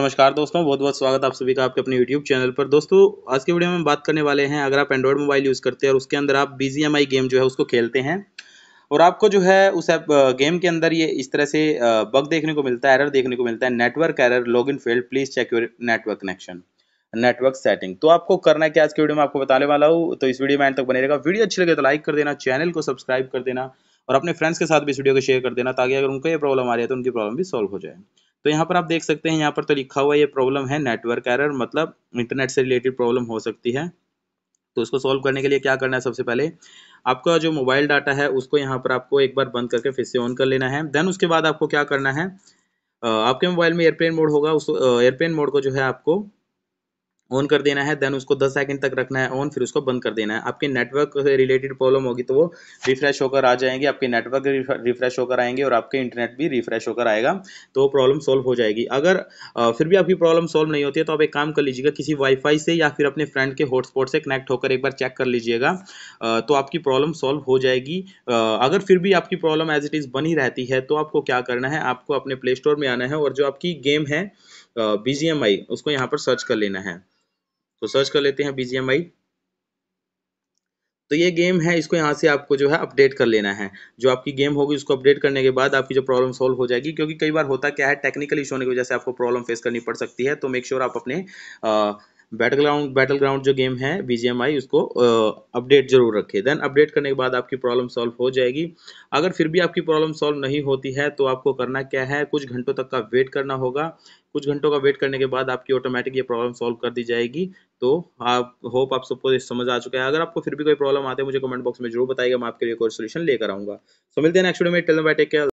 नमस्कार दोस्तों बहुत बहुत स्वागत आप सभी का आपके अपने YouTube चैनल पर दोस्तों आज के वीडियो में बात करने वाले हैं अगर आप एंड्रॉइड मोबाइल यूज़ करते हैं और उसके अंदर आप बी गेम जो है उसको खेलते हैं और आपको जो है उस ऐप गेम के अंदर ये इस तरह से बग देखने को मिलता है एरर देखने को मिलता है network error log in failed please check your network connection network setting तो आपको करना कि आज के वीडियो में आपको बताने वाला हूँ तो इस वीडियो में एंड तक बने रहेगा वीडियो अच्छी लगे तो लाइक कर देना चैनल को सब्सक्राइब कर देना और अपने फ्रेंड्स के साथ भी इस वीडियो को शेयर कर देना ताकि अगर उनको ये प्रॉब्लम आ रही है तो उनकी प्रॉब्लम भी सॉल्व हो जाए तो यहाँ पर आप देख सकते हैं यहाँ पर तो लिखा हुआ ये प्रॉब्लम है नेटवर्क एरर मतलब इंटरनेट से रिलेटेड प्रॉब्लम हो सकती है तो उसको सॉल्व करने के लिए क्या करना है सबसे पहले आपका जो मोबाइल डाटा है उसको यहाँ पर आपको एक बार बंद करके फिर से ऑन कर लेना है देन उसके बाद आपको क्या करना है आपके मोबाइल में एयरप्लेन मोड होगा उस एयरप्लेन मोड को जो है आपको ऑन कर देना है देन उसको 10 सेकंड तक रखना है ऑन फिर उसको बंद कर देना है आपके नेटवर्क से रिलेटेड प्रॉब्लम होगी तो वो रिफ्रेश होकर आ जाएंगे आपके नेटवर्क रिफ्रेश होकर आएंगे और आपके इंटरनेट भी रिफ्रेश होकर आएगा तो प्रॉब्लम सॉल्व हो जाएगी अगर फिर भी आपकी प्रॉब्लम सॉल्व नहीं होती है तो आप एक काम कर लीजिएगा किसी वाईफाई से या फिर अपने फ्रेंड के हॉटस्पॉट से कनेक्ट होकर एक बार चेक कर लीजिएगा तो आपकी प्रॉब्लम सॉल्व हो जाएगी अगर फिर भी आपकी प्रॉब्लम एज इट इज़ बनी रहती है तो आपको क्या करना है आपको अपने प्ले स्टोर में आना है और जो आपकी गेम है बी उसको यहाँ पर सर्च कर लेना है तो सर्च कर लेते हैं बीजीएमआई तो ये गेम है इसको यहाँ से आपको जो है अपडेट कर लेना है जो आपकी गेम होगी उसको अपडेट करने के बाद आपकी जो प्रॉब्लम सॉल्व हो जाएगी क्योंकि कई बार होता क्या है टेक्निकल इशू होने की वजह से आपको प्रॉब्लम फेस करनी पड़ सकती है तो मेक श्योर sure आप अपने आ, बैटल ग्राउंड बैटल ग्राउंड जो गेम है बीजेएमआई उसको अपडेट जरूर रखें देन अपडेट करने के बाद आपकी प्रॉब्लम सॉल्व हो जाएगी अगर फिर भी आपकी प्रॉब्लम सॉल्व नहीं होती है तो आपको करना क्या है कुछ घंटों तक का वेट करना होगा कुछ घंटों का वेट करने के बाद आपकी ऑटोमेटिक ये प्रॉब्लम सॉल्व कर दी जाएगी तो आप होप आप सबको समझ आ चुका है अगर आपको फिर भी कोई प्रॉब्लम आते हैं मुझे कमेंट बॉक्स में जरूर बताएगा मैं आपके लिए कोई सोल्यूशन लेकर आऊंगा सो मिलते हैं नेक्स्ट वीडियो में टेल बाय टेक केयर